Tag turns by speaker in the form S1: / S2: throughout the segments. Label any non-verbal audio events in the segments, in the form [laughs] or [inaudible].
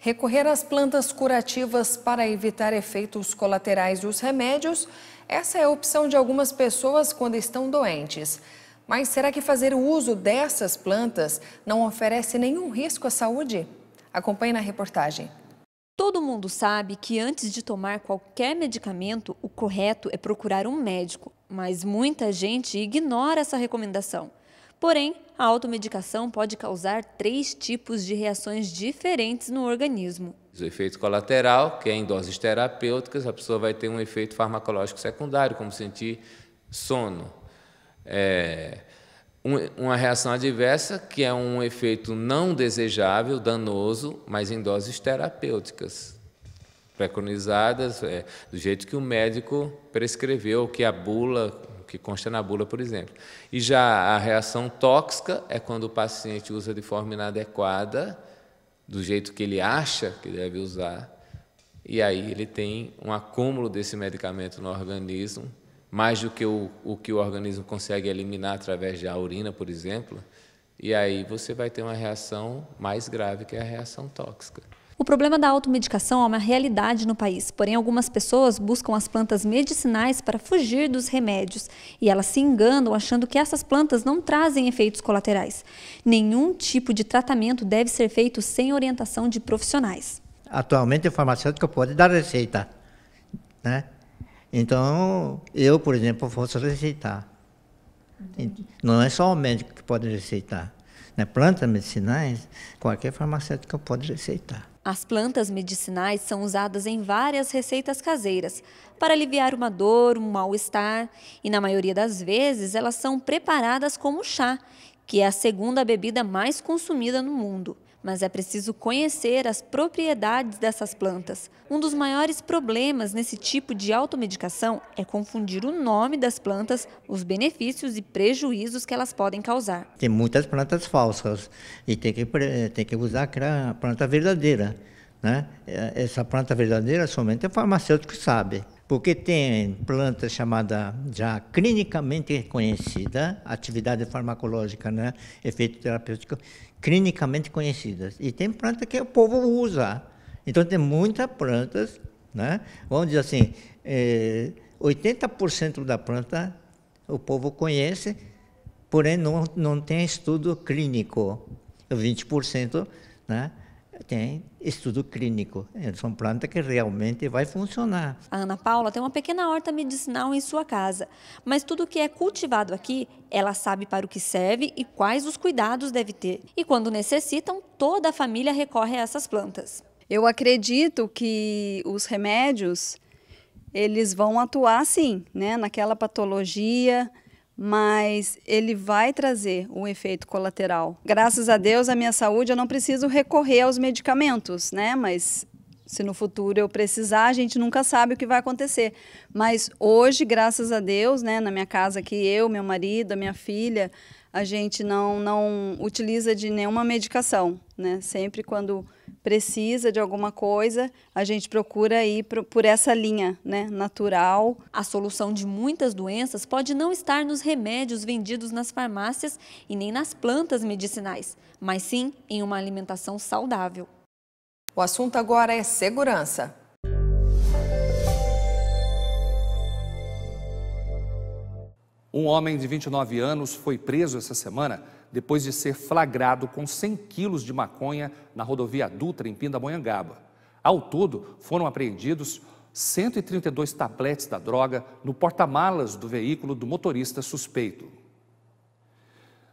S1: Recorrer às plantas curativas para evitar efeitos colaterais dos remédios, essa é a opção de algumas pessoas quando estão doentes. Mas será que fazer o uso dessas plantas não oferece nenhum risco à saúde? Acompanhe na reportagem.
S2: Todo mundo sabe que antes de tomar qualquer medicamento, o correto é procurar um médico, mas muita gente ignora essa recomendação. Porém, a automedicação pode causar três tipos de reações diferentes no organismo.
S1: O efeito colateral, que é em doses terapêuticas, a pessoa vai ter um efeito farmacológico secundário, como sentir sono. É, uma reação adversa, que é um efeito não desejável, danoso, mas em doses terapêuticas, preconizadas, é, do jeito que o médico prescreveu, que a bula que consta na bula, por exemplo. E já a reação tóxica é quando o paciente usa de forma inadequada, do jeito que ele acha que deve usar, e aí ele tem um acúmulo desse medicamento no organismo, mais do que o, o que o organismo consegue eliminar através da urina, por exemplo, e aí você vai ter uma reação mais grave, que é a reação tóxica.
S2: O problema da automedicação é uma realidade no país, porém algumas pessoas buscam as plantas medicinais para fugir dos remédios e elas se enganam achando que essas plantas não trazem efeitos colaterais. Nenhum tipo de tratamento deve ser feito sem orientação de profissionais.
S3: Atualmente, o farmacêutico pode dar receita, né? Então, eu, por exemplo, posso receitar. Entendi. Não é só o médico que pode receitar. Né? Plantas medicinais, qualquer farmacêutico pode receitar.
S2: As plantas medicinais são usadas em várias receitas caseiras para aliviar uma dor, um mal-estar e, na maioria das vezes, elas são preparadas como chá, que é a segunda bebida mais consumida no mundo mas é preciso conhecer as propriedades dessas plantas. Um dos maiores problemas nesse tipo de automedicação é confundir o nome das plantas, os benefícios e prejuízos que elas podem causar.
S3: Tem muitas plantas falsas e tem que, tem que usar a planta verdadeira. Né? É, essa planta verdadeira somente o farmacêutico sabe porque tem planta chamada já clinicamente reconhecida, atividade farmacológica, né? efeito terapêutico, clinicamente conhecidas. E tem planta que o povo usa. Então tem muitas plantas, né? vamos dizer assim, 80% eh, da planta o povo conhece, porém não, não tem estudo clínico. 20%, né? tem estudo clínico. É, são plantas que realmente vai funcionar.
S2: A Ana Paula tem uma pequena horta medicinal em sua casa, mas tudo que é cultivado aqui, ela sabe para o que serve e quais os cuidados deve ter. E quando necessitam, toda a família recorre a essas plantas. Eu acredito que os remédios eles vão atuar sim, né, naquela patologia, mas ele vai trazer um efeito colateral. Graças a Deus, a minha saúde, eu não preciso recorrer aos medicamentos, né? Mas se no futuro eu precisar, a gente nunca sabe o que vai acontecer. Mas hoje, graças a Deus, né, na minha casa aqui, eu, meu marido, a minha filha, a gente não, não utiliza de nenhuma medicação, né? Sempre quando precisa de alguma coisa, a gente procura ir por essa linha né, natural. A solução de muitas doenças pode não estar nos remédios vendidos nas farmácias e nem nas plantas medicinais, mas sim em uma alimentação saudável.
S1: O assunto agora é segurança. Um homem de 29 anos foi preso essa semana depois de ser flagrado com 100 quilos de maconha na rodovia Dutra, em Pindamonhangaba. Ao todo, foram apreendidos 132 tabletes da droga no porta-malas do veículo do motorista suspeito.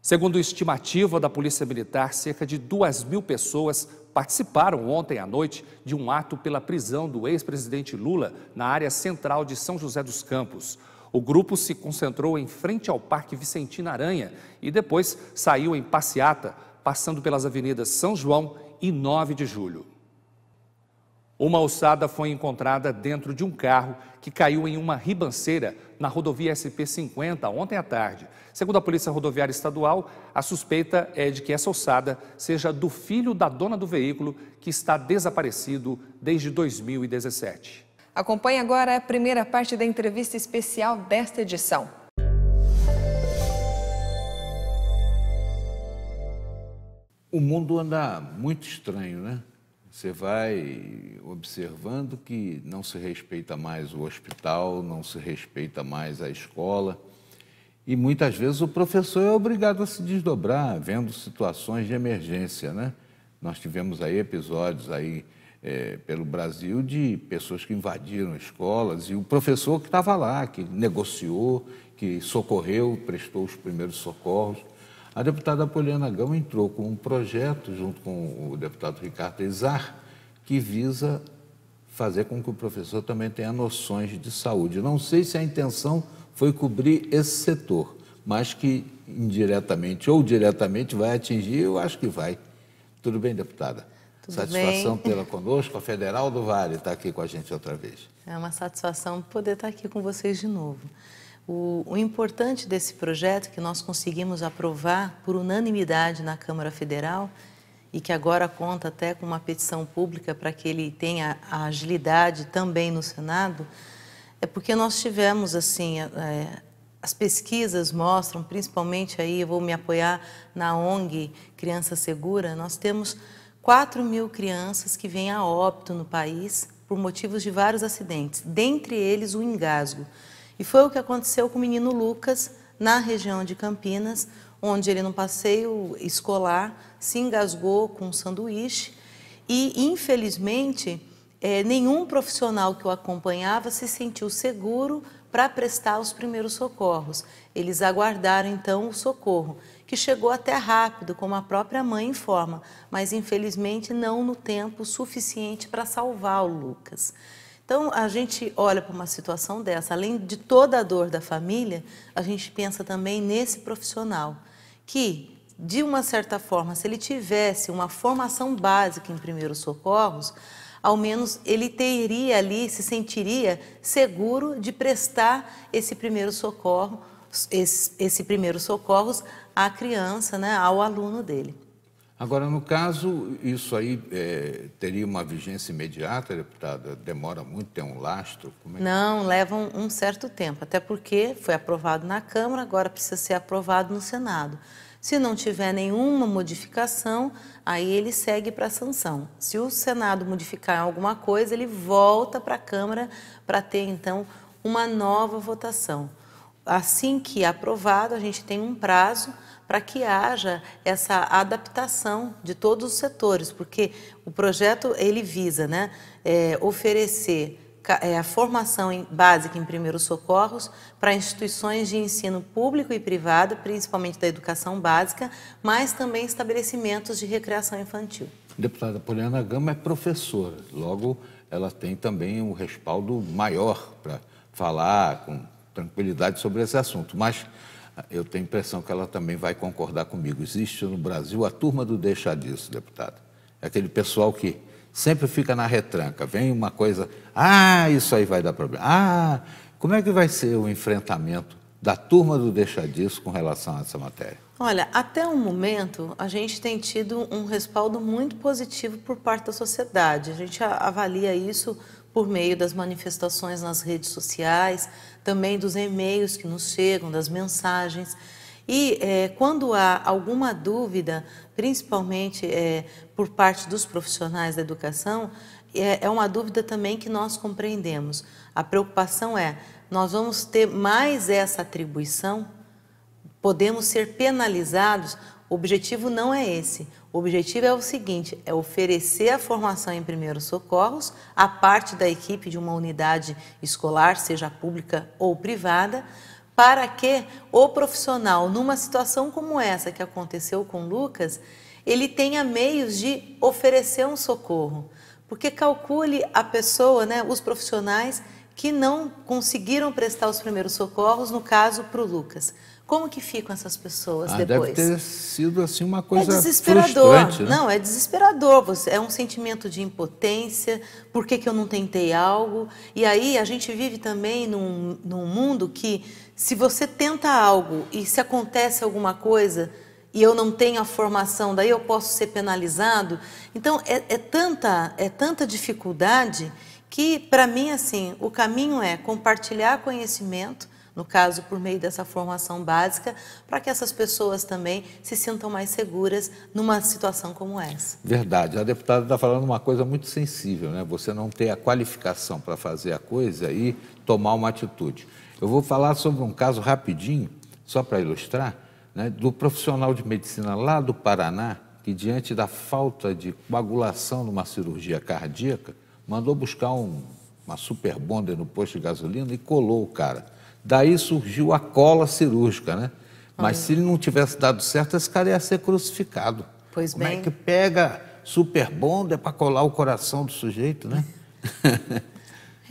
S1: Segundo estimativa da Polícia Militar, cerca de 2 mil pessoas participaram ontem à noite de um ato pela prisão do ex-presidente Lula na área central de São José dos Campos. O grupo se concentrou em frente ao Parque Vicentina Aranha e depois saiu em passeata, passando pelas avenidas São João e 9 de Julho. Uma ossada foi encontrada dentro de um carro que caiu em uma ribanceira na rodovia SP-50 ontem à tarde. Segundo a Polícia Rodoviária Estadual, a suspeita é de que essa ossada seja do filho da dona do veículo que está desaparecido desde 2017. Acompanhe agora a primeira parte da entrevista especial desta edição.
S4: O mundo anda muito estranho, né? Você vai observando que não se respeita mais o hospital, não se respeita mais a escola. E muitas vezes o professor é obrigado a se desdobrar, vendo situações de emergência, né? Nós tivemos aí episódios aí é, pelo Brasil de pessoas que invadiram escolas e o professor que estava lá, que negociou, que socorreu, prestou os primeiros socorros. A deputada Poliana Gama entrou com um projeto, junto com o deputado Ricardo Izar, que visa fazer com que o professor também tenha noções de saúde. Não sei se a intenção foi cobrir esse setor, mas que indiretamente ou diretamente vai atingir, eu acho que vai. Tudo bem, deputada? Tudo satisfação tê-la [laughs] conosco. A Federal do Vale está aqui com a gente outra vez.
S5: É uma satisfação poder estar tá aqui com vocês de novo. O, o importante desse projeto que nós conseguimos aprovar por unanimidade na Câmara Federal e que agora conta até com uma petição pública para que ele tenha a agilidade também no Senado, é porque nós tivemos assim é, as pesquisas mostram, principalmente aí eu vou me apoiar na ONG Criança Segura, nós temos 4 mil crianças que vêm a óbito no país por motivos de vários acidentes, dentre eles o engasgo. E foi o que aconteceu com o menino Lucas na região de Campinas, onde ele, num passeio escolar, se engasgou com um sanduíche e, infelizmente, é, nenhum profissional que o acompanhava se sentiu seguro para prestar os primeiros socorros. Eles aguardaram, então, o socorro que chegou até rápido, como a própria mãe informa, mas infelizmente não no tempo suficiente para salvar o Lucas. Então, a gente olha para uma situação dessa, além de toda a dor da família, a gente pensa também nesse profissional que, de uma certa forma, se ele tivesse uma formação básica em primeiros socorros, ao menos ele teria ali, se sentiria seguro de prestar esse primeiro socorro esse, esse primeiro socorros à criança, né, ao aluno dele.
S4: Agora, no caso, isso aí é, teria uma vigência imediata, deputada? Demora muito, tem um lastro?
S5: É Não, leva um, um certo tempo, até porque foi aprovado na Câmara, agora precisa ser aprovado no Senado. Se não tiver nenhuma modificação, aí ele segue para a sanção. Se o Senado modificar alguma coisa, ele volta para a Câmara para ter então uma nova votação assim que aprovado, a gente tem um prazo para que haja essa adaptação de todos os setores, porque o projeto ele visa né, é, oferecer é, a formação em, básica em primeiros socorros para instituições de ensino público e privado, principalmente da educação básica, mas também estabelecimentos de recreação infantil.
S4: Deputada Poliana Gama é professora, logo ela tem também um respaldo maior para falar com tranquilidade sobre esse assunto, mas ah, eu tenho a impressão que ela também vai concordar comigo. Existe no Brasil a turma do deixa disso, deputado. É aquele pessoal que sempre fica na retranca, vem uma coisa, ah, isso aí vai dar problema. Ah, como é que vai ser o enfrentamento da turma do deixa disso com relação a essa matéria?
S5: Olha, até o momento a gente tem tido um respaldo muito positivo por parte da sociedade. A gente avalia isso por meio das manifestações nas redes sociais, também dos e-mails que nos chegam, das mensagens. E é, quando há alguma dúvida, principalmente é, por parte dos profissionais da educação, é, é uma dúvida também que nós compreendemos. A preocupação é: nós vamos ter mais essa atribuição? Podemos ser penalizados? O objetivo não é esse. O objetivo é o seguinte: é oferecer a formação em primeiros socorros a parte da equipe de uma unidade escolar, seja pública ou privada, para que o profissional, numa situação como essa que aconteceu com Lucas, ele tenha meios de oferecer um socorro. Porque calcule a pessoa, né, os profissionais que não conseguiram prestar os primeiros socorros, no caso, para o Lucas. Como que ficam essas pessoas ah, depois? Deve ter
S4: sido assim uma coisa é desesperador. Né? Não, é
S5: desesperador. Você, é um sentimento de impotência. Por que, que eu não tentei algo? E aí a gente vive também num, num mundo que se você tenta algo e se acontece alguma coisa, e eu não tenho a formação, daí eu posso ser penalizado. Então, é, é tanta, é tanta dificuldade que, para mim, assim, o caminho é compartilhar conhecimento, no caso, por meio dessa formação básica, para que essas pessoas também se sintam mais seguras numa situação como essa.
S4: Verdade. A deputada está falando uma coisa muito sensível, né? Você não ter a qualificação para fazer a coisa e tomar uma atitude. Eu vou falar sobre um caso rapidinho, só para ilustrar, né, do profissional de medicina lá do Paraná, que diante da falta de coagulação numa cirurgia cardíaca, mandou buscar um, uma super bonder no posto de gasolina e colou o cara. Daí surgiu a cola cirúrgica, né? Mas Olha. se ele não tivesse dado certo, esse cara ia ser crucificado. Pois Como é bem. é que pega super bonder para colar o coração do sujeito, né? [laughs]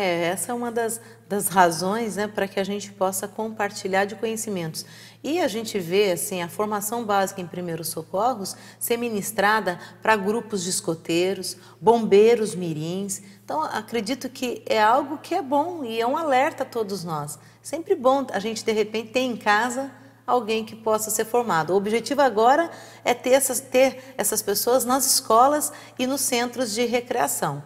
S5: É, essa é uma das, das razões né, para que a gente possa compartilhar de conhecimentos. E a gente vê assim, a formação básica em primeiros socorros ser ministrada para grupos de escoteiros, bombeiros mirins. Então, acredito que é algo que é bom e é um alerta a todos nós. Sempre bom a gente, de repente, ter em casa alguém que possa ser formado. O objetivo agora é ter essas, ter essas pessoas nas escolas e nos centros de recreação.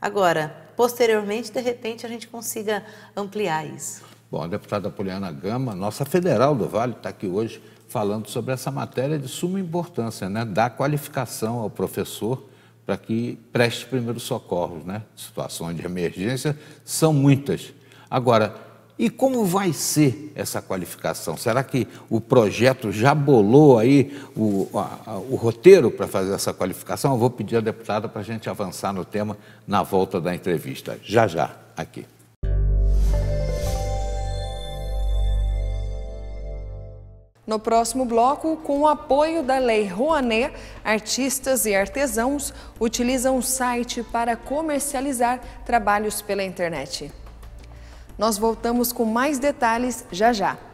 S5: Agora, posteriormente, de repente, a gente consiga ampliar isso.
S4: Bom, a deputada Poliana Gama, nossa federal do Vale, está aqui hoje falando sobre essa matéria de suma importância, né? Dar qualificação ao professor para que preste primeiros socorros, né? Situações de emergência são muitas. Agora, e como vai ser essa qualificação? Será que o projeto já bolou aí o, a, o roteiro para fazer essa qualificação? Eu vou pedir à deputada para a gente avançar no tema na volta da entrevista. Já, já, aqui.
S1: No próximo bloco, com o apoio da Lei Rouanet, artistas e artesãos utilizam o site para comercializar trabalhos pela internet. Nós voltamos com mais detalhes já já.